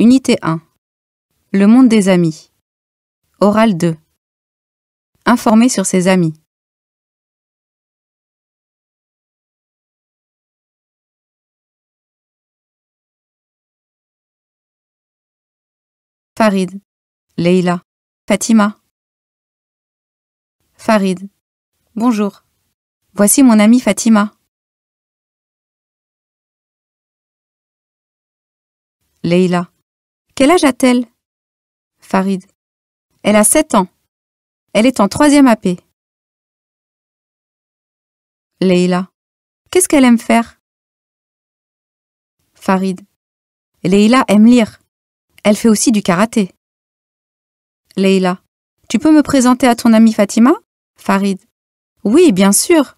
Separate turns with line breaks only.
Unité 1. Le monde des amis. Oral 2. Informer sur ses amis. Farid, Leila, Fatima. Farid, bonjour. Voici mon amie Fatima. Leila, quel âge a-t-elle Farid. Elle a 7 ans. Elle est en troisième AP. Leïla.
Qu'est-ce qu'elle aime faire Farid. Leïla aime lire. Elle fait aussi du karaté. Leïla. Tu peux me présenter à ton amie Fatima Farid. Oui, bien sûr.